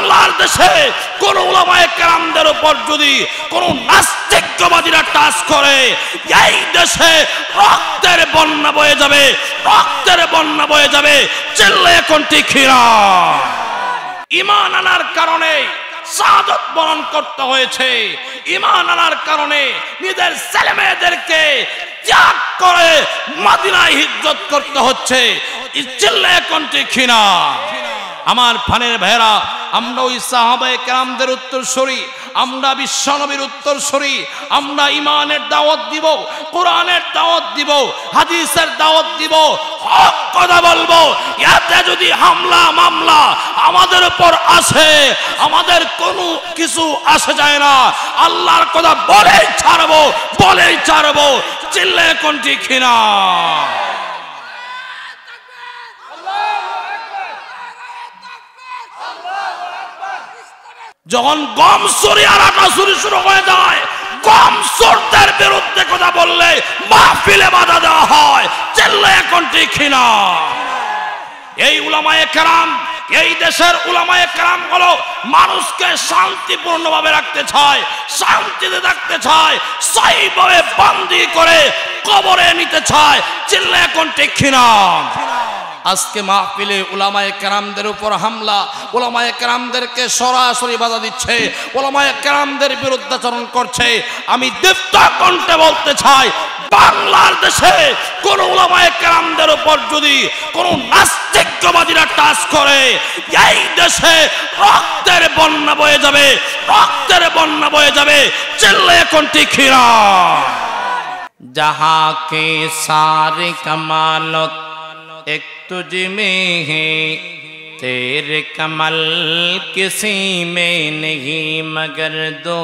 বাংলার দেশে কোন ওলামায় কেরামদের উপর যদি কোন নাস্তিকবাদীরা টাচ করে এই দেশে রক্তের বন্যা বয়ে যাবে রক্তের বন্যা বয়ে যাবে চিল্লে এখন ঠিক ইমান আনার কারণে সাদত বরণ করতে হয়েছে ইমান আনার কারণে নিজের ছেলে মেয়েদেরকে ত্যাগ করে মদিনায় হিজত করতে হচ্ছে চিল্লে কোনটি খিনা আমার ফানের ভেরা আমরা ওই সাহাবায় কেরামদের সরি আমরা বিশ্বনবীর উত্তর সরি আমরা ইমানের দাওয়াত দিব কোরআনের দাওয়াত দিব হাদিসের দাওয়াত দিব হক কথা বলবো এতে যদি হামলা মামলা আমাদের উপর আসে আমাদের কোনো কিছু আসে যায় না আল্লাহর কথা বলেই ছাড়বো বলেই ছাড়বো চিল্লে কোনটি খিনা যখন গম সরি আর আটা চুরি শুরু হয়ে যায় গম সরদের বিরুদ্ধে কথা বললে মাহফিলে বাধা দেওয়া হয় চেল্লে এখন ঠিক না এই উলামায়ে কেরাম এই দেশের উলামায়ে কেরাম হলো মানুষকে শান্তিপূর্ণভাবে রাখতে চায় শান্তিতে থাকতে চায় সাইভাবে বন্দি করে কবরে নিতে চায় চিল্লায় এখন ঠিক না আজকে মাহফিলে ওলামায় কেরামদের উপর হামলা ওলামায় কেরামদেরকে সরাসরি বাধা দিচ্ছে ওলামায় কেরামদের বিরুদ্ধাচরণ করছে আমি দেবতা কণ্ঠে বলতে চাই বাংলার দেশে কোন ওলামায় কেরামদের উপর যদি কোন নাস্তিকবাদীরা টাচ করে এই দেশে রক্তের বন্যা বয়ে যাবে রক্তের বন্যা বয়ে যাবে চিল্লে কোনটি ক্ষীরা যাহাকে সারে কামালত एक तुझ में है तेरे कमल किसी में नहीं मगर दो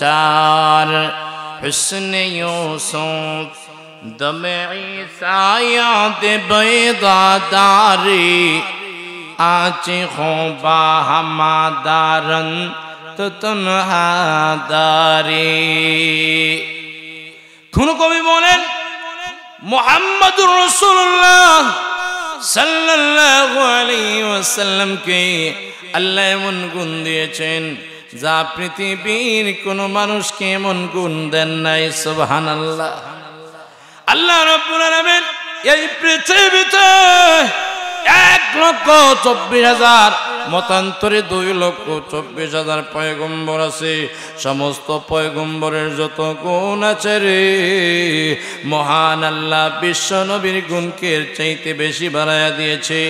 चार हुस्न यूसुफ दम दे बेदादारी आज हो बाहमादारन तो तुम तनहादारी खुन को भी बोले मोहम्मद रसूलुल्लाह সাল্লাল্লাহু আলাইহি ওয়াসাল্লাম কে আল্লাহ এমন গুণ দিয়েছেন যা পৃথিবীর কোনো মানুষকে এমন গুণ দেন নাই সুবহানাল্লাহ আল্লাহ রাব্বুল আলামিন এই পৃথিবীতে লক্ষ চব্বিশ হাজার মতান্তরে দুই লক্ষ চব্বিশ হাজার পয়গম্বর আছে সমস্ত পয়গম্বরের যত গুণ আছে রে মহান আল্লাহ বিশ্ব নবীর গুণকে চাইতে বেশি বাড়াইয়া দিয়েছে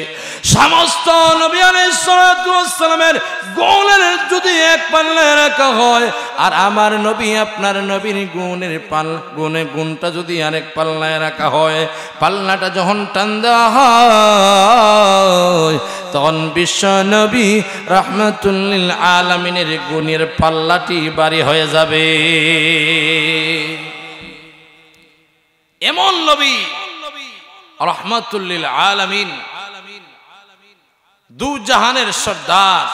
সমস্ত নবী আলাইসালামের গুণের যদি এক পাল্লায় রাখা হয় আর আমার নবী আপনার নবীর গুণের পাল গুণে গুণটা যদি আরেক পাল্লায় রাখা হয় পাল্লাটা যখন টান দেওয়া হয় তখন বিশ্ব নবী রহমতুল্লিল আলমিনের গুণের পাল্লাটি বাড়ি হয়ে যাবে এমন নবী রহমতুল্লিল আলমিন দু জাহানের সর্দার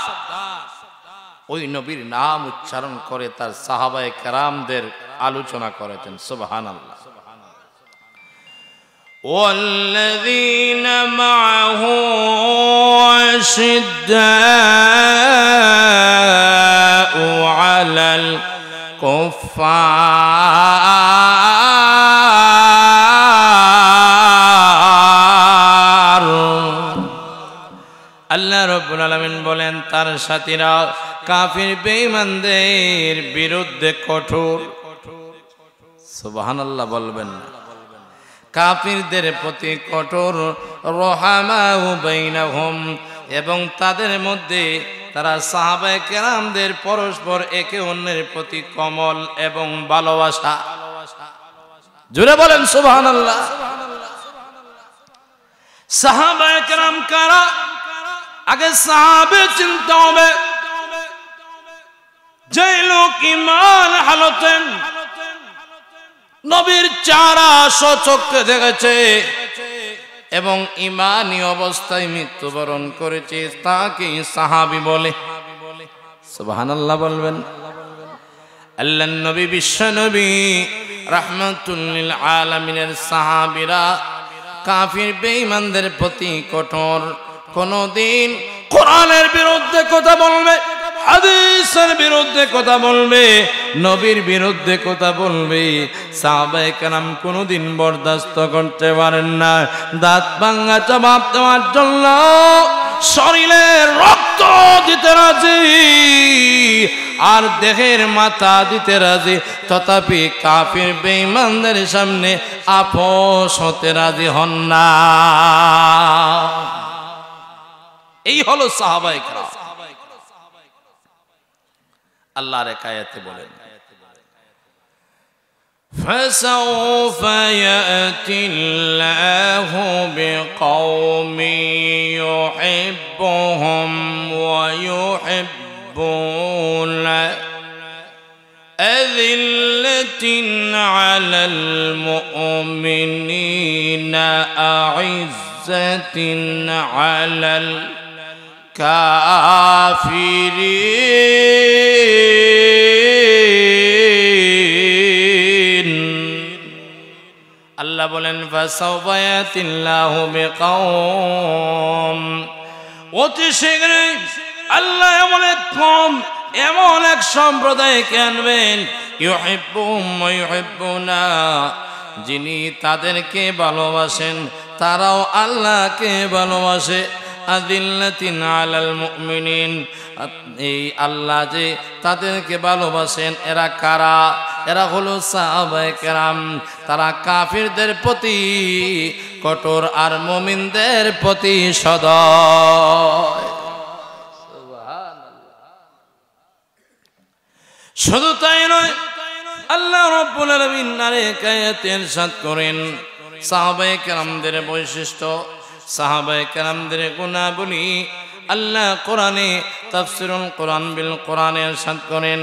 ওই নবীর নাম উচ্চারণ করে তার সাহাবায় কেরামদের আলোচনা করেছেন সুবাহান আল্লাহ والذين معه أشداء على الكفار আল্লাহ রব্বুল আলমিন বলেন তার সাথীরা কাফির বেঈমানদের বিরুদ্ধে কঠোর সুবহানাল্লাহ বলবেন না কাপিরদের প্রতি কঠোর হোম এবং তাদের মধ্যে তারা সাহাবায় কেরামদের পরস্পর একে অন্যের প্রতি কমল এবং ভালোবাসা জুড়ে বলেন সুবহান আল্লাহ সাহাবায় কেরাম কারা আগে সাহাবে চিন্তা হবে যে লোক ইমান হালতেন নবীর চারা সচক্ষে দেখেছে এবং ইমানি অবস্থায় মৃত্যুবরণ করেছে তাকে সাহাবি বলে সুবহানাল্লাহ বলবেন আল্লাহ নবী বিশ্ব নবী রাহমাতুল্লিল আলামিনের সাহাবিরা কাফির বেঈমানদের প্রতি কঠোর কোনদিন কোরআনের বিরুদ্ধে কথা বলবে হাদিসের বিরুদ্ধে কথা বলবে নবীর বিরুদ্ধে কথা বলবে সাহাবায়ে কেরাম কোনোদিন বরদাস্ত করতে পারেন না দাঁত ভাঙ্গা জবাব দেওয়ার জন্য শরীরে রক্ত দিতে রাজি আর দেহের মাথা দিতে রাজি তথাপি কাফির বেঈমানদের সামনে আপোষ হতে রাজি হন না এই হলো সাহাবায়ে কালাম الله একায়াতে بولن فسوف يأتي الله بقوم يحبهم ويحبون أذلة على المؤمنين أعزة على المؤمنين কাফিরি আল্লাহ বলেন অতি শীঘ্র আল্লাহ এমন এক কম এমন এক সম্প্রদায়কে আনবেন যিনি তাদেরকে ভালোবাসেন তারাও আল্লাহকে ভালোবাসে আদিল্লাতিন আলাল মুমিনিন এই আল্লাহ যে তাদেরকে ভালোবাসেন এরা কারা এরা হলো সাহাবায়ে কেরাম তারা কাফিরদের প্রতি কঠোর আর মমিনদের প্রতি সদ শুধু তাই নয় আল্লাহ রব্বুল আলামিন আরেক আয়াতে করেন সাহাবায়ে কেরামদের বৈশিষ্ট্য সাহাবায় কালামদের গুণাবলী আল্লাহ কোরআনে তফসিরুল কোরআন বিল কোরআনে সাত করেন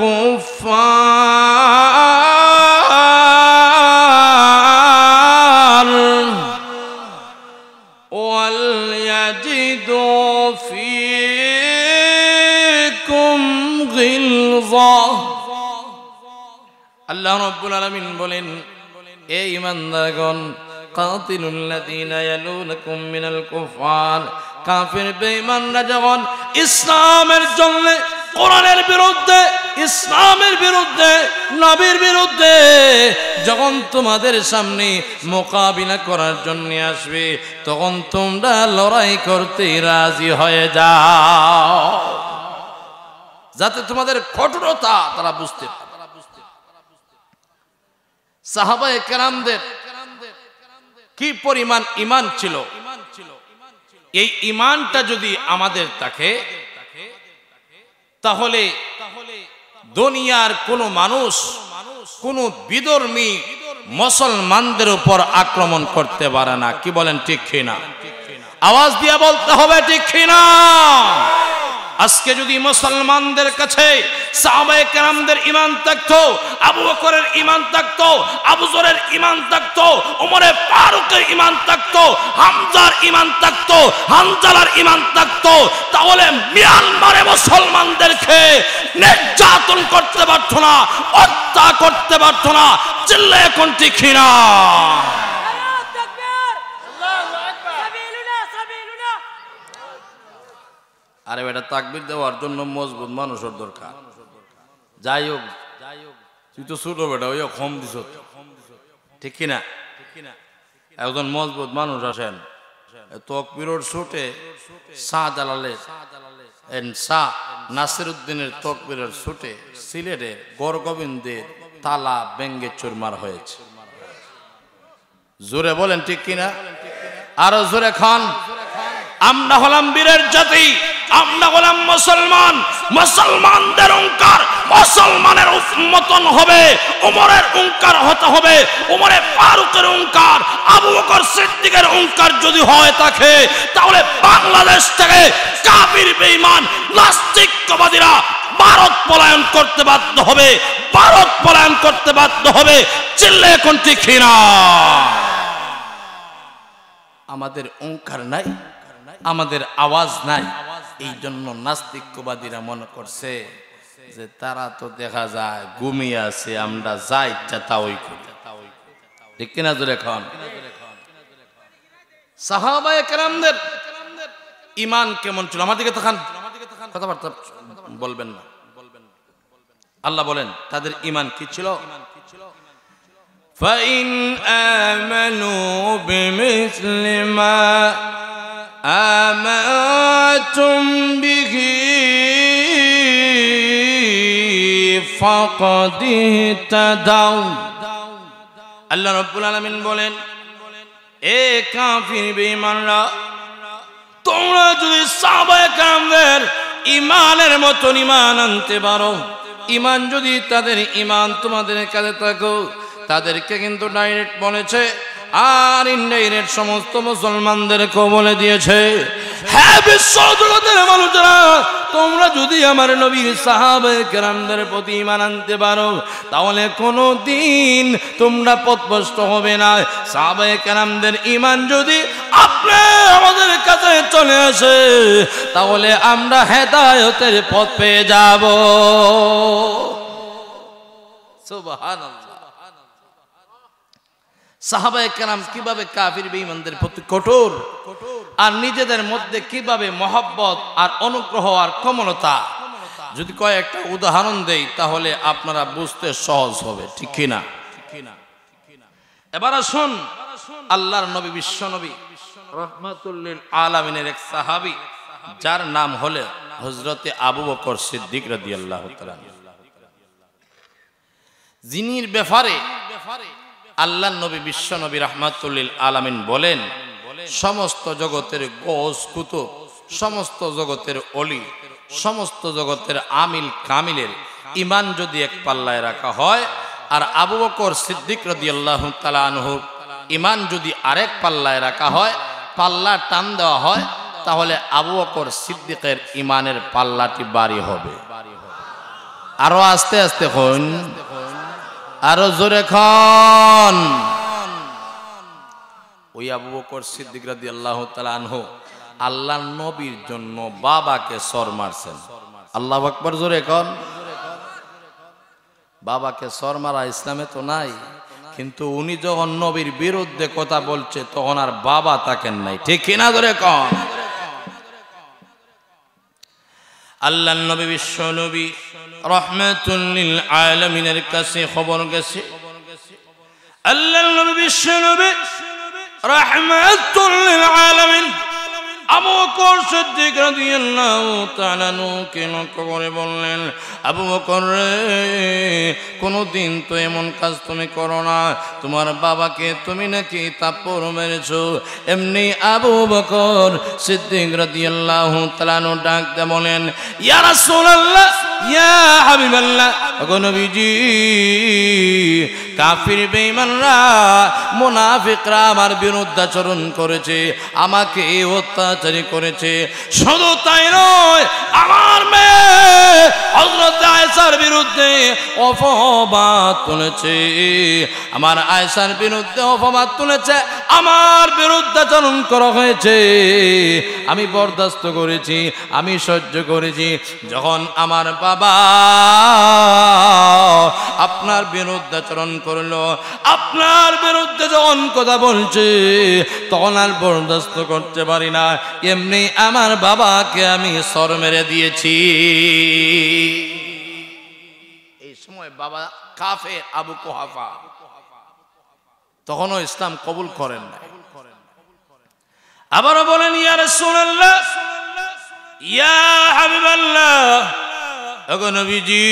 কুফা রব্বুল আলমিন বলেন এ ইমানদারগণ যখন ইসলামের জন্য কোরআনের বিরুদ্ধে ইসলামের বিরুদ্ধে নবীর বিরুদ্ধে যখন তোমাদের সামনে মোকাবিলা করার জন্য আসবে তখন তোমরা লড়াই করতে রাজি হয়ে যাও যাতে তোমাদের কঠোরতা তারা বুঝতে পারে সাহাবায় কেরামদের কি পরিমাণ ইমান ছিল এই ইমানটা যদি আমাদের থাকে তাহলে দুনিয়ার কোন মানুষ কোন বিদর্মী মুসলমানদের উপর আক্রমণ করতে পারে না কি বলেন ঠিক না আওয়াজ দিয়ে বলতে হবে ঠিক না আজকে যদি মুসলমানদের কাছে সাহাবায়ে কেরামদের ইমান থাকতো আবু বকরের ইমান থাকতো আবু জরের ইমান থাকতো উমরে ফারুকের ইমান থাকতো হামজার ইমান থাকতো হানজালার ইমান থাকতো তাহলে মিয়ানমারে মুসলমানদেরকে নির্যাতন করতে পারতো না হত্যা করতে পারতো না চিল্লায় কোনটি খিনা আরে এটা তাকবির দেওয়ার জন্য মজবুত মানুষের দরকার যাই হোক যাই হোক তুই তো ছোট বেটা ওই কম দিস ঠিক কিনা একজন মজবুত মানুষ আসেন তকবিরোর ছুটে শাহ জালালে শাহ নাসির উদ্দিনের তকবিরের ছুটে সিলেটে গড়গোবিন্দের তালা ব্যঙ্গে চুরমার হয়েছে জোরে বলেন ঠিক কিনা আরো জোরে খান আমরা হলাম বীরের জাতি আমরা হলাম মুসলমান মুসলমানদের অঙ্কার মুসলমানের মতন হবে উমরের অঙ্কার হতে হবে উমরে ফারুকের অঙ্কার আবু বকর সিদ্দিকের অঙ্কার যদি হয় থাকে তাহলে বাংলাদেশ থেকে কাবির বেঈমান নাস্তিকবাদীরা ভারত পলায়ন করতে বাধ্য হবে ভারত পলায়ন করতে বাধ্য হবে চিল্লে কোনটি খিনা আমাদের অঙ্কার নাই আমাদের আওয়াজ নাই এই জন্য নাস্তিক্যবাদীরা মনে করছে যে তারা তো দেখা যায় ঘুমিয়ে আছে আমরা যা ইচ্ছা তা ওই করি ঠিক কিনা তো এখন ইমান কেমন ছিল বলবেন আল্লাহ বলেন তাদের ইমান কি ছিল آمنتم به فقد اهتدوا আল্লাহ রব্বুল আলমিন বলেন এ কাফির বেঈমানরা তোমরা যদি সাহাবায়ে কেরামদের ইমানের মতন ইমান আনতে পারো ইমান যদি তাদের ইমান তোমাদের কাছে থাকো তাদেরকে কিন্তু ডাইরেক্ট বলেছে আর ইন্ডিয়ানের সমস্ত মুসলমানদের কবলে দিয়েছে হ্যাঁ বিশ্ব মানুষরা তোমরা যদি আমার নবীর সাহাবে কেরামদের প্রতি ইমান আনতে পারো তাহলে কোনো দিন তোমরা পথভস্ত হবে না সাহাবে কেরামদের ইমান যদি আপনি আমাদের কাছে চলে আসে তাহলে আমরা হেদায়তের পথ পেয়ে যাবো সুবহানাল্লাহ সাহাবায় কালাম কিভাবে কাফির বেঈমানদের প্রতি কঠোর আর নিজেদের মধ্যে কিভাবে মহব্বত আর অনুগ্রহ আর কমলতা যদি কয়েকটা উদাহরণ দেই তাহলে আপনারা বুঝতে সহজ হবে ঠিক কিনা এবার আসুন আল্লাহর নবী বিশ্ব নবী রহমাতুল্লিল আলমিনের এক সাহাবী যার নাম হলে হজরতে আবু বকর সিদ্দিক রাদি আল্লাহ যিনির ব্যাপারে আল্লাহ নবী বিশ্ব নবী রহমাতুল্লিল আলামিন বলেন সমস্ত জগতের গোস গোসকুত সমস্ত জগতের অলি সমস্ত জগতের আমিল কামিলের ইমান যদি এক পাল্লায় রাখা হয় আর আবু বকর সিদ্দিক রদি আল্লাহ তালানহুর ইমান যদি আরেক পাল্লায় রাখা হয় পাল্লা টান দেওয়া হয় তাহলে আবু বকর সিদ্দিকের ইমানের পাল্লাটি বাড়ি হবে আরো আস্তে আস্তে হন আরো জোরে খন ওই আবু বকর সিদ্দিক রাদি আল্লাহ আনহু আল্লাহ নবীর জন্য বাবাকে সর মারছেন আল্লাহ আকবর জোরে এখন বাবাকে সর মারা ইসলামে তো নাই কিন্তু উনি যখন নবীর বিরুদ্ধে কথা বলছে তখন আর বাবা তাকেন নাই ঠিক কিনা ধরে কন আল্লাহ নবী বিশ্ব নবী রহমাতুল্লিল আলমিনের কাছে খবর গেছে আল্লাহ নবী বিশ্ব নবী রহমাতুল্লিল আলমিন আবু বকর সিদ্দিক রাদিয়াল্লাহু তাআলা নুকে করে বললেন আবু বকর কোনো দিন তো এমন কাজ তুমি করো না তোমার বাবাকে তুমি নাকি তাপ্পর মেরেছো এমনি আবু বকর সিদ্দিক রাদিয়াল্লাহু তাআলা নু ডাক দে বলেন ইয়া রাসূলুল্লাহ ইয়া হাবিবাল্লাহ গো নবীজি কাফির বেইমানরা মুনাফিকরা আমার বিরুদ্ধাচরণ করেছে আমাকে অত্যাচারী করেছে শুধু তাই নয় আমার মেয়ে হজরত আয়সার বিরুদ্ধে অপবাদ তুলেছে আমার আয়সার বিরুদ্ধে অপবাদ তুলেছে আমার বিরুদ্ধাচরণ করা হয়েছে আমি বরদাস্ত করেছি আমি সহ্য করেছি যখন আমার বাবা আপনার বিরুদ্ধাচরণ করলো আপনার বিরুদ্ধে যখন কথা বলছি তখন আর বরদাস্ত করতে পারি না এমনি আমার বাবাকে আমি সর মেরে দিয়েছি এই সময় বাবা কাফে আবু কোহাফা তখনও ইসলাম কবুল করেন না আবারও বলেন ইয়ারে সোনাল্লাহ ইয়া হাবিবাল্লাহ নবীজি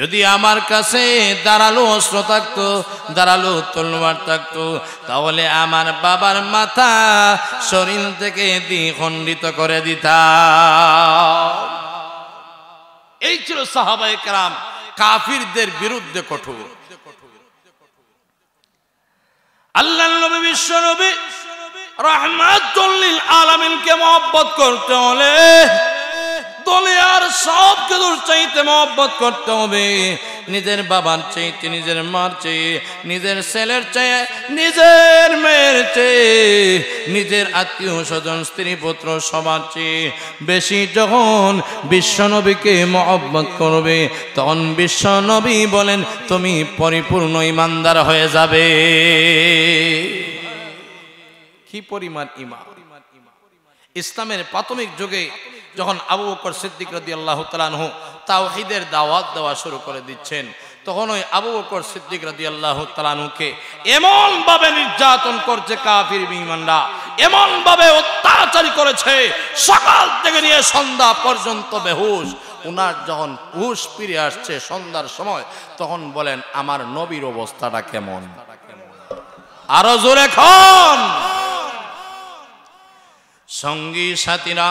যদি আমার কাছে দাঁড়ালো অস্ত্র থাকতো দাঁড়ালো তলোয়ার থাকতো তাহলে আমার বাবার মাথা শরীর থেকে দ্বিখণ্ডিত করে দিতা এই ছিল সাহাবাই কালাম কাফিরদের বিরুদ্ধে কঠোর আল্লাহ নবী বিশ্ব নবী রহমাতুল্লিল আলমিনকে মহব্বত করতে হলে দলে আর সব কিছুর চাইতে মহব্বত করতে হবে নিজের বাবার চাইতে নিজের মার চেয়ে নিজের ছেলের চেয়ে নিজের মেয়ের চেয়ে নিজের আত্মীয় স্বজন স্ত্রী পুত্র সবার চেয়ে বেশি যখন বিশ্বনবীকে মহব্বত করবে তখন বিশ্বনবী বলেন তুমি পরিপূর্ণ ইমানদার হয়ে যাবে কি পরিমাণ ইমান ইসলামের প্রাথমিক যুগে যখন আবু বকর সিদ্দিক রদি আল্লাহ তালানহু তাওহিদের দাওয়াত দেওয়া শুরু করে দিচ্ছেন তখন ওই আবু বকর সিদ্দিক রদি আল্লাহ তালানুকে এমনভাবে নির্যাতন করছে কাফির বিমানরা এমনভাবে অত্যাচারী করেছে সকাল থেকে নিয়ে সন্ধ্যা পর্যন্ত বেহুশ উনার যখন হুশ ফিরে আসছে সন্ধ্যার সময় তখন বলেন আমার নবীর অবস্থাটা কেমন আরো জোরে খন সঙ্গী সাথীরা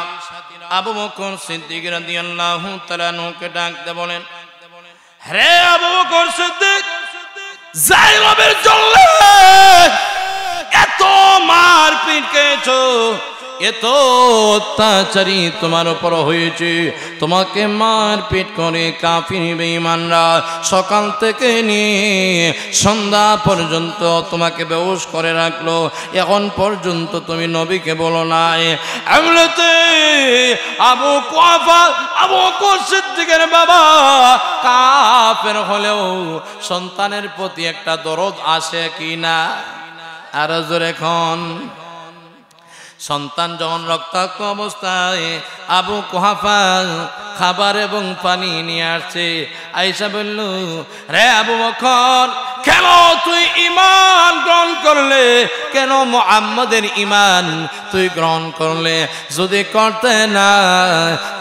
আবু বকর সিদ্দিক রাদিয়াল্লাহু তাআলা নুকে ডাকতে বলেন হে আবু বকর সিদ্দিক জাইলবের জল্লে এত মারপিট কেছো এত অত্যাচারী তোমার উপর হয়েছে তোমাকে মারপিট করে কাফির বেঈমানরা সকাল থেকে নিয়ে সন্ধ্যা পর্যন্ত তোমাকে বেউস করে রাখলো এখন পর্যন্ত তুমি নবীকে বলো নাই আমলতে আবু কোয়াফা আবু কোসিদ্দিকের বাবা কাফের হলেও সন্তানের প্রতি একটা দরদ আসে কি না আর জোরে এখন সন্তান যখন রক্তাক্ত অবস্থায় আবু কোহাফা খাবার এবং পানি নিয়ে আসছে আইসা বলল রে আবু বখর কেন তুই ইমান গ্রহণ করলে কেন মোহাম্মদের ইমান তুই গ্রহণ করলে যদি করতে না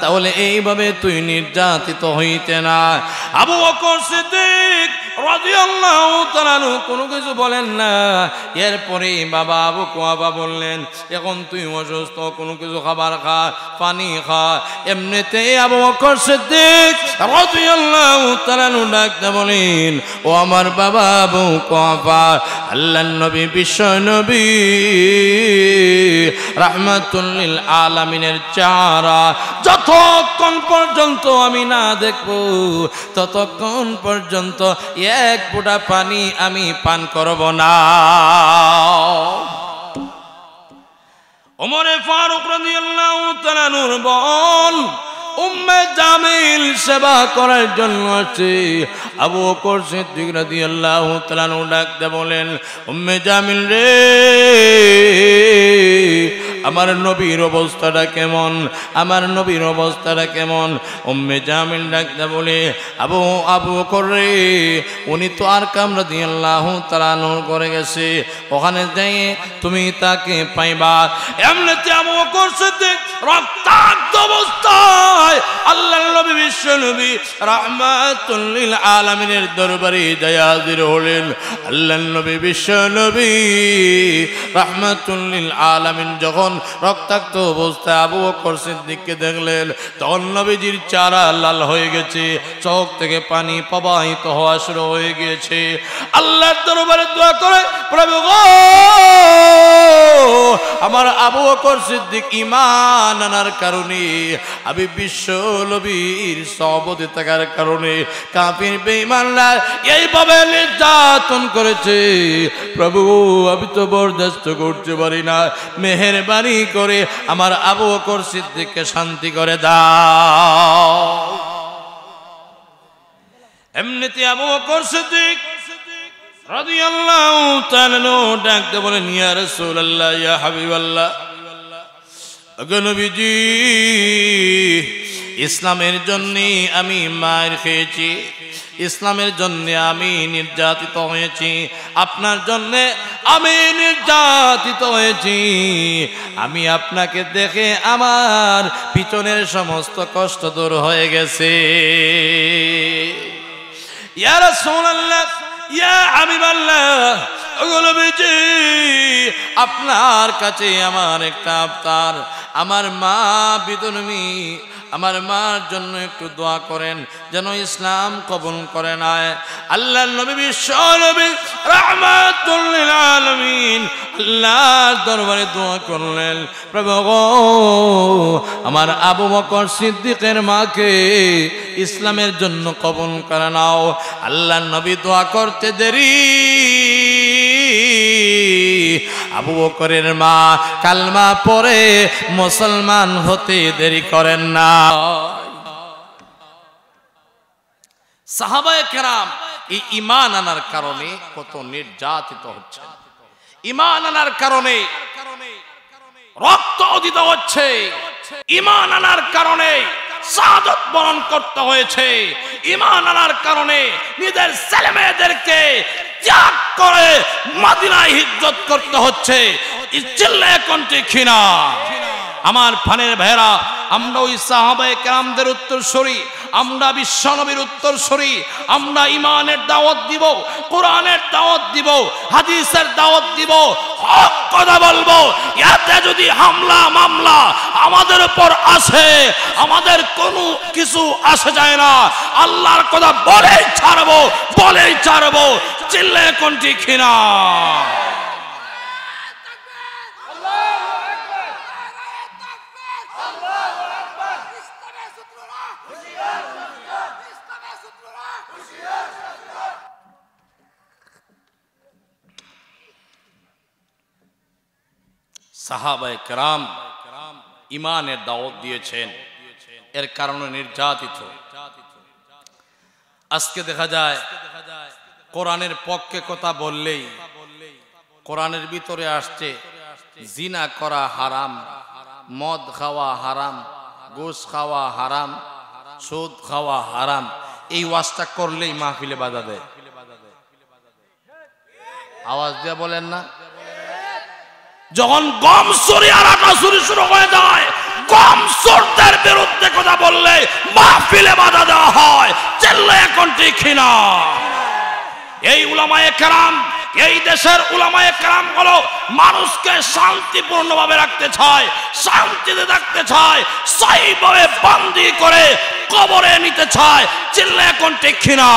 তাহলে এইভাবে তুই নির্যাতিত হইতে না আবু বকর সিদ্দিক কোনো কিছু বলেন না এরপরে বাবা আবু কোয়াবা বললেন এখন তুই অসুস্থ কোনো কিছু খাবার খা পানি খা এমনিতে আবু ডাকতে বলেন ও আমার বাবা আবু কোয়াবা আল্লাহ নবী বিশ্ব নবী রাহমাতুল্লিল আলমিনের চারা যতক্ষণ পর্যন্ত আমি না দেখব ততক্ষণ পর্যন্ত এ এক ফোঁটা পানি আমি পান করব না ওমরে ফারুক রাদিয়াল্লাহু তাআলা নূর বল উম্মে জামিল সেবা করার জন্য আছে আবু বকর সিদ্দিক রাদিয়াল্লাহু তাআলা ডাকতে বলেন উম্মে জামিল রে আমার নবীর অবস্থাটা কেমন আমার নবীর অবস্থাটা কেমন উম্মে জামিল ডাকতে বলে আবু আবু রে উনি তো আর কামরা দিয়ে আল্লাহ তারা করে গেছে ওখানে যাই তুমি তাকে পাইবা এমনিতে আবু করছে রক্তাক্ত অবস্থা হয় আল্লাহ নবী বিশ্ব নবী রাহমাতুল্লিল আলামিনের দরবারে দয়াজির হলেন আল্লাহ নবী বিশ্ব নবী রাহমাতুল্লিল আলামিন যখন রক্তাক্ত অবস্থায় আবু বকর সিদ্দিককে দেখলেন তখন নবীজির চারা লাল হয়ে গেছে চোখ থেকে পানি প্রবাহিত হওয়া শুরু হয়ে গিয়েছে আল্লাহর দরবারে দোয়া করে প্রভু গো আমার আবু বকর সিদ্দিক ইমান আনার কারণে আমি বিশ্ব নবীর সবদে থাকার কারণে কাফির বেঈমানরা এইভাবে নির্যাতন করেছে প্রভু আমি তো বরদাস্ত করতে পারি না মেহেরবানি করে আমার আবু বকর সিদ্দিককে শান্তি করে দাও এমনিতে আবু বকর সিদ্দিক রাদিয়াল্লাহু তাআলা ডাকতে বলে নিয়া রাসূলুল্লাহ ইয়া হাবিবাল্লাহ নবীজি ইসলামের জন্যে আমি মার খেয়েছি ইসলামের জন্যে আমি নির্যাতিত হয়েছি আপনার জন্যে আমি নির্যাতিত হয়েছি আমি আপনাকে দেখে আমার পিছনের সমস্ত কষ্ট দূর হয়ে গেছে ইয়ারা সোনাল্লাহ ইয়া আমি বললাম আপনার কাছে আমার একটা আবতার আমার মা বিদর্মী আমার মার জন্য একটু দোয়া করেন যেন ইসলাম কবন করে নেয় আল্লাহ নবী বিশ্ব আলমিন আল্লাহর দরবারে দোয়া করলেন প্রভু আমার আবু মকর সিদ্দিকের মাকে ইসলামের জন্য কবন করে নাও আল্লাহ নবী দোয়া করতে দেরি আবু বকরের মা কালমা পরে মুসলমান হতে দেরি করেন না সাহাবায় কেরাম এই ইমান আনার কারণে কত নির্যাতিত হচ্ছে ইমান আনার কারণে রক্ত অদিত হচ্ছে ইমান আনার কারণে সাদত বরণ করতে হয়েছে ইমান আনার কারণে নিজের ছেলে মেয়েদেরকে ত্যাগ করে মাদিনায় হিজত করতে হচ্ছে চিল্লা কোনটি খিনা আমার ফানের ভেরা আমরা ওই সাহাবায় কেরামদের সরি আমরা বিশ্বনবীর সরি আমরা ইমানের দাওয়াত দিব কোরআনের দাওয়াত দিব হাদিসের দাওয়াত দিব হক কথা বলবো এতে যদি হামলা মামলা আমাদের উপর আসে আমাদের কোনো কিছু আসে যায় না আল্লাহর কথা বলেই ছাড়বো বলেই ছাড়বো চিল্লে কোনটি খিনা সাহাবায় কেরাম ইমানের দাওয়াত দিয়েছেন এর কারণে নির্যাতিত আজকে দেখা যায় কোরআনের পক্ষে কথা বললেই কোরআনের ভিতরে আসছে জিনা করা হারাম মদ খাওয়া হারাম গোস খাওয়া হারাম সুদ খাওয়া হারাম এই ওয়াজটা করলেই মাহফিলে বাজা দেয় আওয়াজ দিয়ে বলেন না যখন গম চুরি আর আটা চুরি শুরু হয়ে যায় গম চোরদের বিরুদ্ধে কথা বললে ফিলে বাধা দেওয়া হয় চেল্লে এখন ঠিকই না এই উলামায়ে কেরাম এই দেশের উলামায়ে কেরাম হলো মানুষকে শান্তিপূর্ণভাবে রাখতে চায় শান্তিতে থাকতে চায় সেইভাবে বন্দি করে কবরে নিতে চায় চিল্লে এখন ঠিক না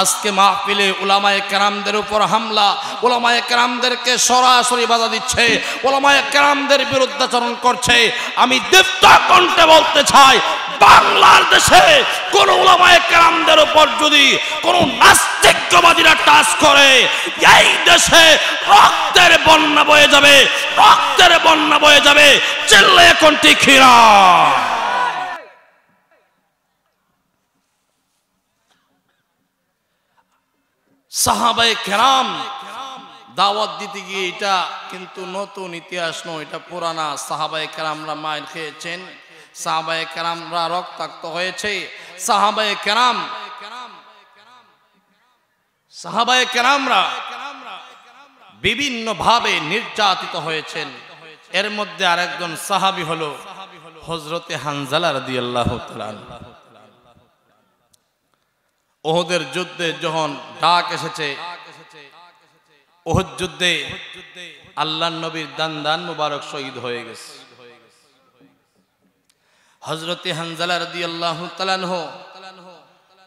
আজকে মাহফিলে ওলামায় কেরামদের উপর হামলা ওলামায় কেরামদেরকে সরাসরি বাধা দিচ্ছে ওলামায় কেরামদের বিরুদ্ধাচরণ করছে আমি দেবতা কণ্ঠে বলতে চাই বাংলার দেশে কোন ওলামায় কেরামদের উপর যদি কোন নাস্তিকবাদীরা টাচ করে এই দেশে রক্তের বন্যা বয়ে যাবে রক্তের বন্যা বয়ে যাবে চিল্লে এখন খিরা সাহাবায় কেরাম দাওয়াত দিতে গিয়ে এটা কিন্তু নতুন ইতিহাস নয় এটা পুরানা সাহাবায় কেরামরা মায়ের খেয়েছেন সাহাবায় কেরামরা রক্তাক্ত হয়েছে সাহাবায় কেরাম সাহাবায় কেরামরা বিভিন্নভাবে নির্যাতিত হয়েছেন এর মধ্যে আরেকজন সাহাবি হলো হজরতে হানজালা রদি আল্লাহ ওহদের যুদ্ধে যখন ডাক এসেছে ওহদ যুদ্ধে আল্লাহ নবীর দান দান মুবারক শহীদ হয়ে গেছে হজরত হানজালা রদি আল্লাহ তালানহ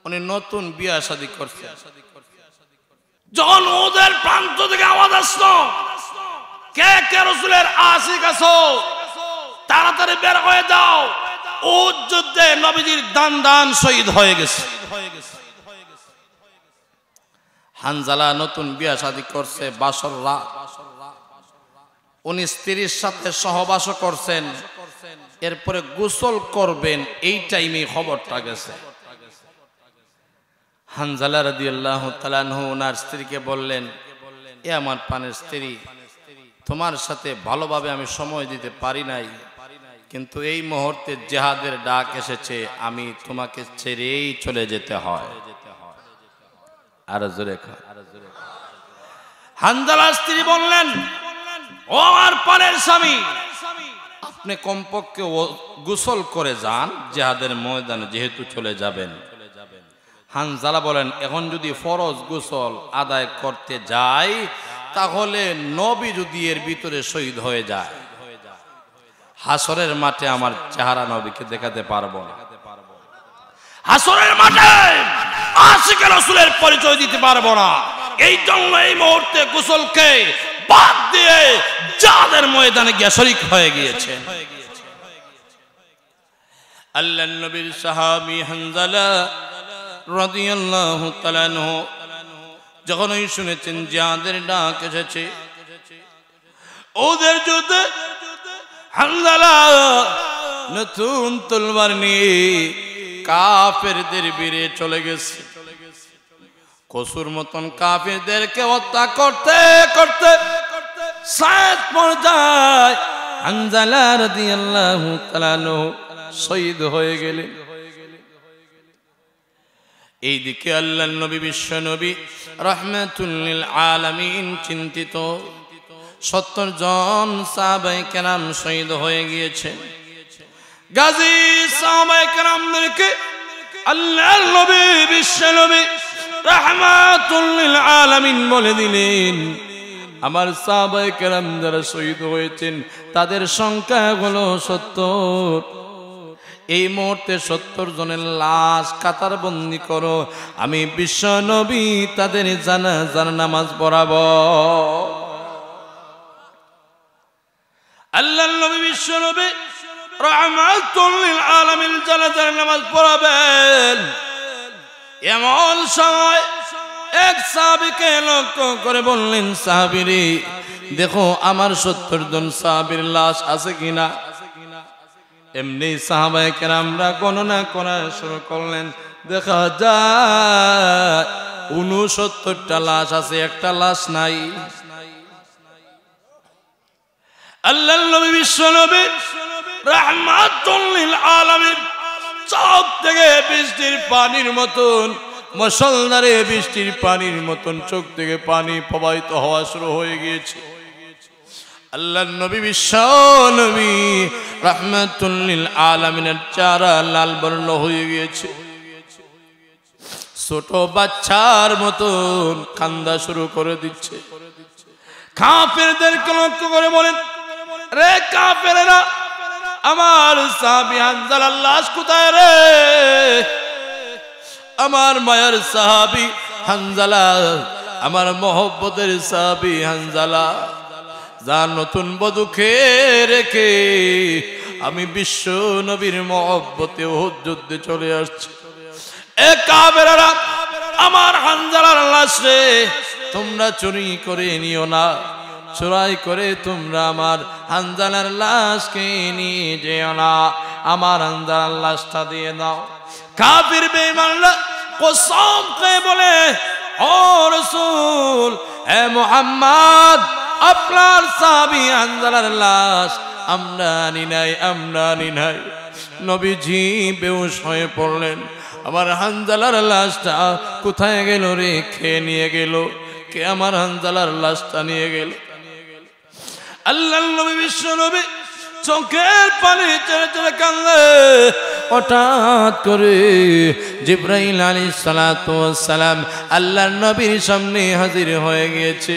উনি নতুন বিয়া শাদি করছে যখন ওদের প্রান্ত থেকে আওয়াজ আসলো কে কে রসুলের আশিক আসো তাড়াতাড়ি বের হয়ে যাও ও যুদ্ধে নবীজির দান দান শহীদ হয়ে গেছে হয়ে গেছে হানজালা নতুন বিয়া শাদি করছে বাসররা রাত উনি স্ত্রীর সাথে সহবাসও করছেন এরপরে গোসল করবেন এই টাইমে খবরটা গেছে হানজালা রাদি আল্লাহ তালানহ ওনার স্ত্রীকে বললেন এ আমার পানের স্ত্রী তোমার সাথে ভালোভাবে আমি সময় দিতে পারি নাই কিন্তু এই মুহূর্তে জেহাদের ডাক এসেছে আমি তোমাকে ছেড়েই চলে যেতে হয় আরো জোরে হানজালার স্ত্রী বললেন ও আমার পানের স্বামী আপনি কমপক্ষে গোসল করে যান জেহাদের ময়দানে যেহেতু চলে যাবেন হানজালা বলেন এখন যদি ফরজ গোসল আদায় করতে যাই তাহলে নবী যদি এর ভিতরে শহীদ হয়ে যায় হাসরের মাঠে আমার চেহারা নবীকে দেখাতে পারবো হাসরের মাঠে আশিকের রসুলের পরিচয় দিতে পারবো না এই জন্য এই মুহূর্তে কুশলকে বাদ দিয়ে যাদের ময়দানে গিয়ে শরিক হয়ে গিয়েছে আল্লাহ নবীর সাহাবি হানজালা রাদিয়াল্লাহু তাআলা যখন ওই শুনেছেন যাদের ডাক এসেছে ওদের যুদ্ধে হানজালা নতুন তলোয়ার নিয়ে কাফেরদের বীরে চলে গেছে কসুর মতন কাফেরদেরকে হত্যা করতে করতে সাত শহীদ হয়ে গেলেন এইদিকে আল্লাহ নবী বিশ্ব নবী রহমাতুল্লিল আলামিন চিন্তিত সত্তর জন সাহাবাই কেনাম শহীদ হয়ে গিয়েছে গাজী সাহবাইকারদেরকে আল্লাহ নবী আলামিন বলে দিলেন আমার সাহাবাই কেরাম যারা শহীদ হয়েছেন তাদের সংখ্যা হলো সত্তর এই মুহূর্তে সত্তর জনের লাশ কাতার বন্দি করো আমি বিশ্ব নবী তাদের জানা জান নামাজ পড়াব আল্লাহ নবী বিশ্ব নবী নামাজ পড়াবেন এমন এক করে বললেন সাহাবিরি দেখো আমার সত্তর জন সাহাবির লাশ আছে কিনা এমনি সাহাবায় আমরা গণনা করা শুরু করলেন দেখা যায় উনসত্তরটা লাশ আছে একটা লাশ নাই আল্লাহ নবী বিশ্ব নবী রাহমাতুল্লিল আলামিন চোখ থেকে বৃষ্টির পানির মতন মশলদারে বৃষ্টির পানির মতন চোখ থেকে পানি প্রবাহিত হওয়া শুরু হয়ে গিয়েছে আল্লাহ নবী বিশ্ব নবী রহমাতুল্লিল আলামিনের চারা লাল বর্ণ হয়ে গিয়েছে ছোট বাচ্চার মতন কান্দা শুরু করে দিচ্ছে কাফেরদেরকে লক্ষ্য করে বলেন রে কাফেরেরা আমার সাহাবি হানজালার লাশ কোথায় রে আমার মায়ের সাহাবি হানজালা আমার মহব্বতের সাহাবি হানজালা যা নতুন বধু রেখে আমি বিশ্ব নবীর মহব্বতে যুদ্ধে চলে আসছি আমার হানজালার লাশ রে তোমরা চুরি করে নিও না চোরাই করে তোমরা আমার হানজালার লাশকে নিয়ে যেও না আমার হানজালার লাশটা দিয়ে দাও কাফির বেমানরা কসম খেয়ে বলে ও রসুল এ মোহাম্মদ আপনার সাবি হানজালার লাশ আমরা নি নাই আমরা নি নাই নবীজি বেউস হয়ে পড়লেন আমার হানজালার লাশটা কোথায় গেল রে খেয়ে নিয়ে গেল কে আমার হানজালার লাশটা নিয়ে গেল আল্লাহ নবী বিশ্ব নবী চোখের পানি চলে চলে কান্দে হঠাৎ করে জিব্রাহিল আলী সালাম আল্লাহর নবীর সামনে হাজির হয়ে গিয়েছে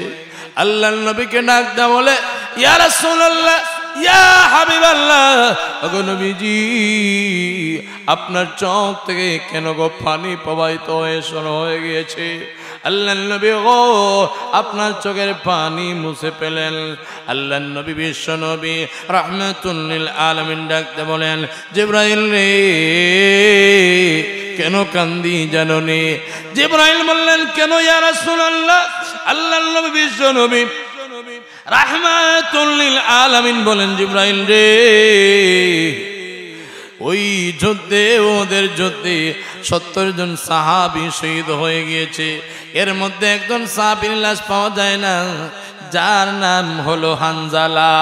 আল্লাহর নবীকে ডাক দা বলে ইয়ার সোল্লাহ ইয়া হাবিব আল্লাহ নবীজি আপনার চোখ থেকে কেন গো পানি প্রবাহিত হয়ে শোনো হয়ে গিয়েছে আল্লাহ নবী গো আপনার চোখের পানি মুছে পেলেন আল্লাহ নবী বিশ্ব নবী রহমতুল্লিল আলমিন ডাকতে বলেন জিব্রাহিল রে কেন কান্দি জাননি জিব্রাহিল বললেন কেন ইয়া রাসূলুল্লাহ আল্লাহ নবী বিশ্ব নবী রাহমাতুল্লিল আলামিন বলেন জিব্রাহিল রে ওই যুদ্ধে ওদের যুদ্ধে সত্তর জন সাহাবি শহীদ হয়ে গিয়েছে এর মধ্যে একজন সাহাবির লাশ পাওয়া যায় না যার নাম হলো হানজালা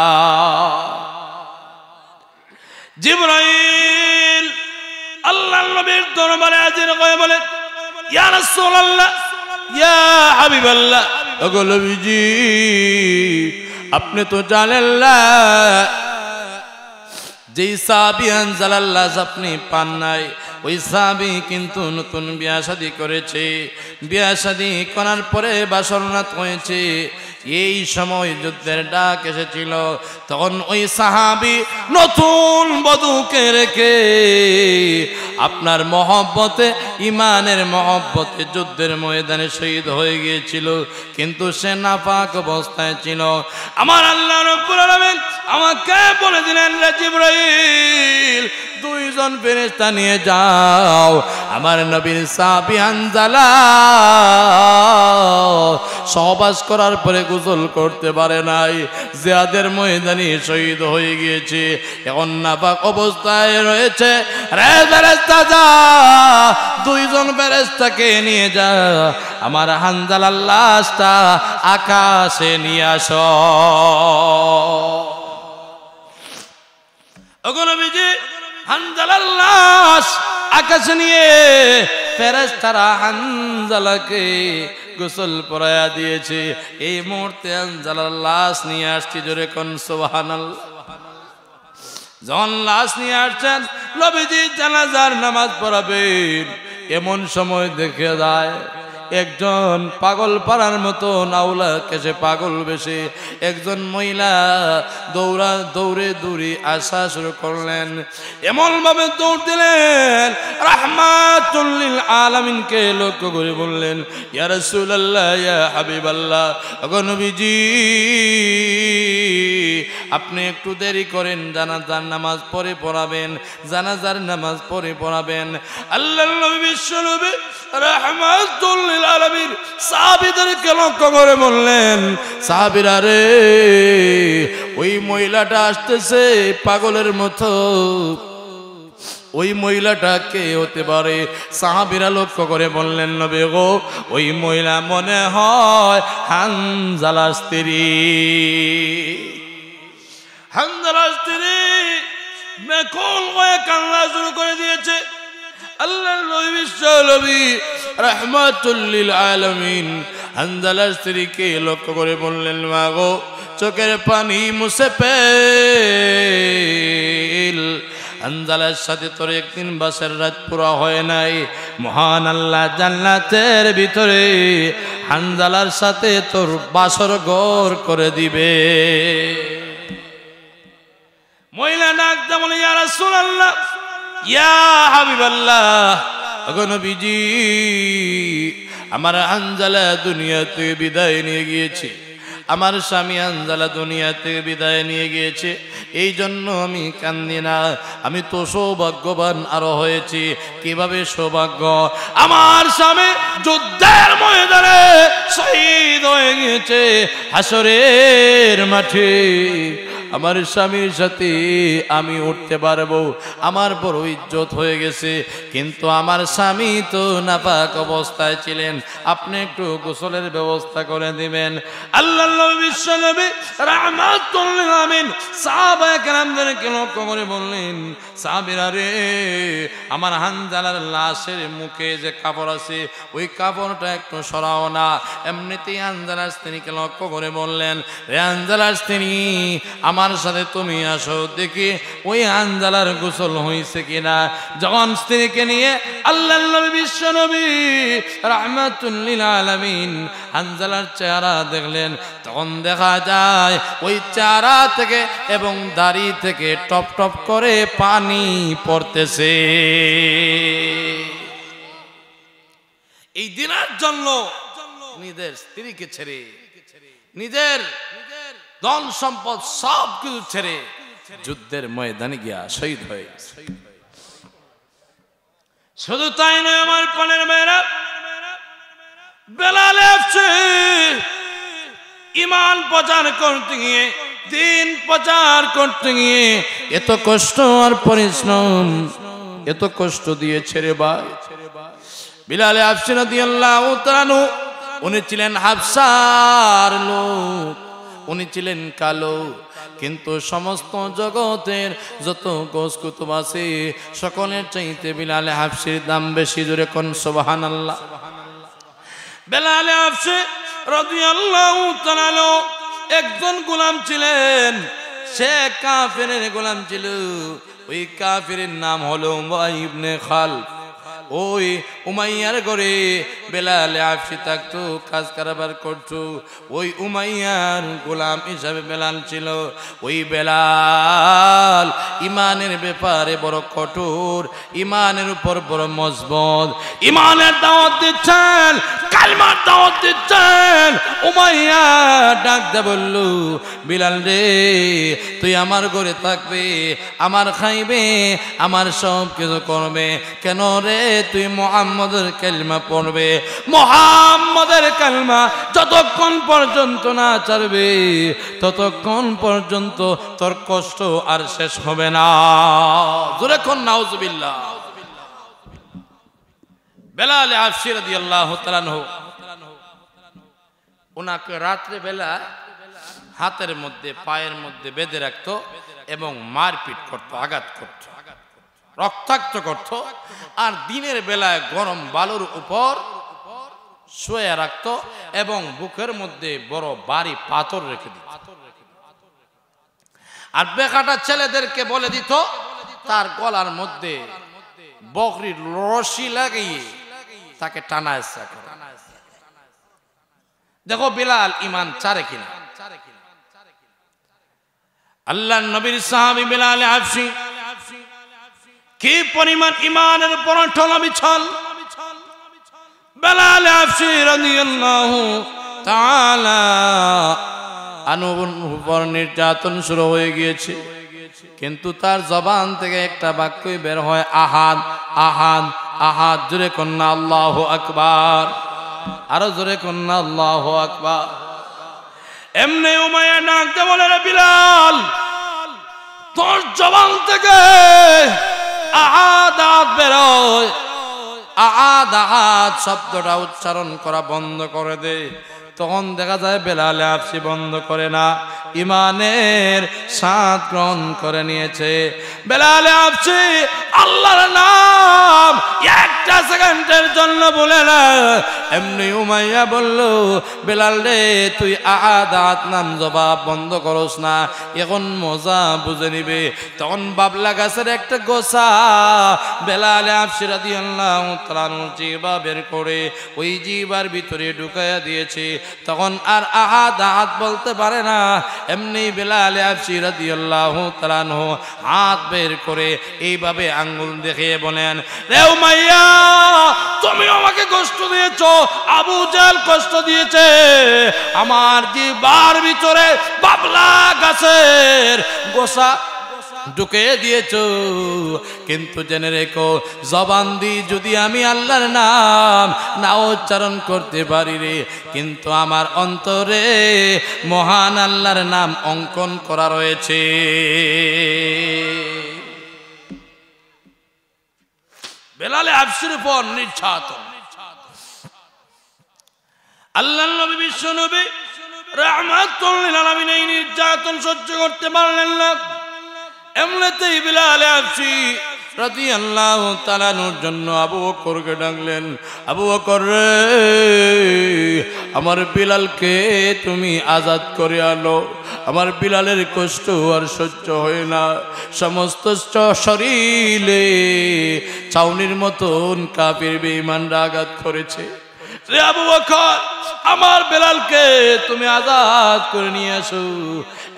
জিব্রাইল আল্লাহ নবীর দরবারে হাজির হয়ে বলেন ইয়া রাসূলুল্লাহ ইয়া হাবিবাল্লাহ ওগো নবীজি আপনি তো জানেন না যেই সাবি আনজালাল্লাহ আপনি পান নাই ওই সাবি কিন্তু নতুন বিয়া করেছে বিয়া করার পরে বাসরনাথ হয়েছে এই সময় যুদ্ধের ডাক এসেছিল তখন ওই সাহাবি নতুন বধুকে রেখে আপনার মহব্বতে ইমানের মহব্বতে যুদ্ধের ময়দানে শহীদ হয়ে গিয়েছিল কিন্তু সে নাপাক অবস্থায় ছিল আমার আল্লাহ আমাকে বলে দিলেন রহিল দুইজন ফেরেস্তা নিয়ে যাও আমার নবীর সাপি আনজালা সহবাস করার পরে গুজল করতে পারে নাই জিয়াদের ময়দানি শহীদ হয়ে গিয়েছে এখন নাপাক অবস্থায় রয়েছে রে ফেরেস্তা যা দুইজন ফেরেস্তাকে নিয়ে যা আমার হানজালার লাশটা আকাশে নিয়ে আস ওগুলো বিজি আকাশ নিয়ে ফেরাজ তারা হানজালাকে গোসল পরাইয়া দিয়েছে এই মুহূর্তে হানজালার লাশ নিয়ে আসছি জোরে কন সোহানাল্লাহ যখন লাশ নিয়ে আসছেন নবীজি জানাজার নামাজ পড়াবেন এমন সময় দেখে যায় একজন পাগল পাড়ার মতো নাওলা কেসে পাগল বেশি একজন মহিলা দৌড়া দৌড়ে দৌড়ে আসা শুরু করলেন এমনভাবে দৌড় দিলেন রহমাতুল্লিল আলামিনকে লক্ষ্য করে বললেন ইয়া ইয়া হাবিবাল্লাহ ওগো আপনি একটু দেরি করেন জানাজার নামাজ পরে পড়াবেন জানাজার নামাজ পরে পড়াবেন আল্লাহ নবী বিশ্ব নবী রাহমাতুল্লিল আলমীর সাহাবিদেরকে লক্ষ্য করে বললেন সাহাবিরা রে ওই মহিলাটা আসতেছে পাগলের মতো ওই মহিলাটা কে হতে পারে সাহাবিরা লক্ষ্য করে বললেন নবে গো ওই মহিলা মনে হয় হানজালা স্ত্রী হানজালা স্ত্রী মেকল কান্না শুরু করে দিয়েছে আল্লাহ নবী বিশ্ব নবী রহমাতুল্লিল আলমিন হান্দালার স্ত্রীকে লক্ষ্য করে বললেন মা গো চোখের পানি মুছে পেল হান্দালার সাথে তোর একদিন বাসের রাত পুরা হয় নাই মহান আল্লাহ জান্নাতের ভিতরে হান্দালার সাথে তোর বাসর গর করে দিবে মহিলা ডাক তেমন ইয়া সুন আল্লাহ ইয়া হাবিবাল্লাহ নবীজি আমার আঞ্জালা দুনিয়াতে বিদায় নিয়ে গিয়েছে আমার স্বামী আঞ্জালা দুনিয়াতে বিদায় নিয়ে গিয়েছে এই জন্য আমি কান্দি না আমি তো সৌভাগ্যবান আরো হয়েছি কিভাবে সৌভাগ্য আমার স্বামী যুদ্ধের ময়দানে শহীদ হয়ে গিয়েছে হাসরের মাঠে আমার স্বামীর সাথে আমি উঠতে পারবো আমার বড় ইজ্জত হয়ে গেছে কিন্তু আমার স্বামী তো নাপাক অবস্থায় ছিলেন আপনি একটু গোসলের ব্যবস্থা করে দিবেন আল্লাহ বিশ্বনবী করে বললেন আমার হানজালার লাশের মুখে যে কাপড় আছে ওই কাপড়টা একটু সরাও না এমনিতেই করে বললেন আমার আমার সাথে তুমি আসো দেখি ওই আঞ্জালার গোসল হয়েছে কিনা যখন স্ত্রীকে নিয়ে আল্লাহ বিশ্ব নবী রাহমাতুল্লিল আলমিন আঞ্জালার চেহারা দেখলেন তখন দেখা যায় ওই চারা থেকে এবং দাড়ি থেকে টপ টপ করে পানি পড়তেছে এই দিনার জন্য নিজের স্ত্রীকে ছেড়ে নিজের ধন সম্পদ সব কিছু ছেড়ে যুদ্ধের ময়দানে গিয়া শহীদ হয়ে শুধু তাই নয় আমার পানের মেয়েরা বেলাল ইমান প্রচার করতে গিয়ে দিন প্রচার করতে গিয়ে এত কষ্ট আর পরিশ্রম এত কষ্ট দিয়ে ছেড়ে বা বিলালে আফসিনা দিয়ে আল্লাহ উনি ছিলেন হাফসার লোক উনি ছিলেন কালো কিন্তু সমস্ত জগতের যত গোসকুতুব আছে সকলের চাইতে বিলালে হাফসির দাম বেশি জোরে কোন সোবাহান আল্লাহ বেলালে হাফসি রদি আল্লাহ একজন গোলাম ছিলেন সে কাফের গোলাম ছিল ওই কাফের নাম হলো ইবনে খালফ ওই উমাইয়ার ঘরে বেলালে আফসি থাকতো কাজ কারবার করতো ওই উমাইয়ার গোলাম হিসাবে বেলাল ছিল ওই বেলাল ইমানের ব্যাপারে বড় কঠোর ইমানের উপর বড় মজবত ইমানের দাওয়াত দিচ্ছেন কালমার দাওয়াত দিচ্ছেন উমাইয়া ডাক দে বললো বিলাল রে তুই আমার ঘরে থাকবে আমার খাইবে আমার সব কিছু করবে কেন রে তুই মোহাম্মদের কালমা পড়বে মোহাম্মদের কালমা যতক্ষণ পর্যন্ত না চারবে ততক্ষণ পর্যন্ত তোর কষ্ট আর শেষ হবে না জোরেক্ষণ নাউজবিল্লা বেলাল আফসির দিয়ে আল্লাহ ওনাকে রাত্রে বেলা হাতের মধ্যে পায়ের মধ্যে বেঁধে রাখতো এবং মারপিট করত আঘাত করতো রক্তাক্ত করত আর দিনের বেলায় গরম বালুর উপর শুয়ে রাখত এবং বুকের মধ্যে বড় বাড়ি পাথর রেখে দিত আর বেকাটা ছেলেদেরকে বলে দিত তার গলার মধ্যে বকরির রশি লাগিয়ে তাকে টানা ইচ্ছা করে দেখো বিলাল ইমান চারে কিনা আল্লাহ নবীর সাহাবি বিলাল আফসি কি পরিমাণ ইমানের উপর বিছল বেলাল আফসি রাদিয়াল্লাহু তাআলা আনুবন উপর নির্যাতন শুরু হয়ে গিয়েছে কিন্তু তার জবান থেকে একটা বাক্যই বের হয় আহাদ আহাদ আহাদ জোরে কন্যা আল্লাহ আকবার আরো জোরে কন্যা আল্লাহ আকবার এমনি উমায়া ডাকতে বলে বিলাল তোর জবান থেকে আদ শব্দটা উচ্চারণ করা বন্ধ করে দেয় তখন দেখা যায় বেলালে আপসি বন্ধ করে না ইমানের সাত গ্রহণ করে নিয়েছে বেলালে আপসি আল্লাহর নাম একটা সেকেন্ডের জন্য বলে না এমনি উমাইয়া বলল বেলাল রে তুই আদাত নাম জবাব বন্ধ করস না এখন মজা বুঝে নিবে তখন বাবলা গাছের একটা গোসা বেলালে আপসিরা দিয়ে আল্লাহ বের করে ওই জিবার ভিতরে ঢুকাইয়া দিয়েছে তখন আর আহাদ আহাদ বলতে পারে না এমনি বেলাল আফসিরাদিয়াল্লাহু তালানহ হাত বের করে এইভাবে আঙ্গুল দেখিয়ে বলেন রেও মাইয়া তুমি আমাকে কষ্ট দিয়েছ আবু জাল কষ্ট দিয়েছে আমার জিবার ভিতরে বাবলা গাছের গোসা ঢুকে দিয়েছ কিন্তু জেনে রেখো জবান দি যদি আমি আল্লাহর নাম না উচ্চারণ করতে পারি রে কিন্তু আমার অন্তরে মহান আল্লাহর নাম অঙ্কন করা রয়েছে বেলালে আফসির পর নির্যাতন আল্লাহ নবী বিশ্ব নবী রাহমাতুল আলামিন এই নির্যাতন সহ্য করতে পারলেন না এমনিতেই বিলাল আফসি রাতি আল্লাহ তালানোর জন্য আবু অকরকে ডাকলেন আবু অকর রে আমার বিলালকে তুমি আজাদ করে আলো আমার বিলালের কষ্ট আর সহ্য হয় না সমস্ত শরীরে চাউনির মতন কাপের বেইমানরা আঘাত করেছে সে আবু আমার বেলালকে তুমি আজাদ করে নিয়ে আসো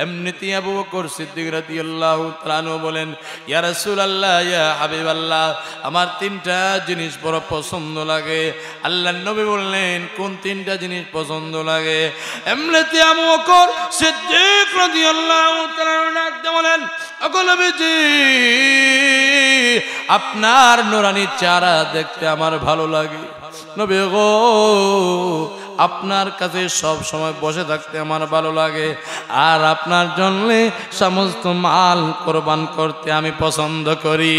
এমনিতে আবু বকর সিদ্দিক রাদিয়াল্লাহু তাআলা বলেন ইয়ারসুল আল্লাহ ইয়া হাবিবাল্লাহ আমার তিনটা জিনিস বড় পছন্দ লাগে আল্লাহ নবী বললেন কোন তিনটা জিনিস পছন্দ লাগে এমনিতে আবু বকর সিদ্দিক রাতি আল্লাহ বলেন অগলবিজি আপনার নোরানি চারা দেখতে আমার ভালো লাগে নবী গো আপনার কাছে সব সময় বসে থাকতে আমার ভালো লাগে আর আপনার জন্যে সমস্ত মাল কোরবান করতে আমি পছন্দ করি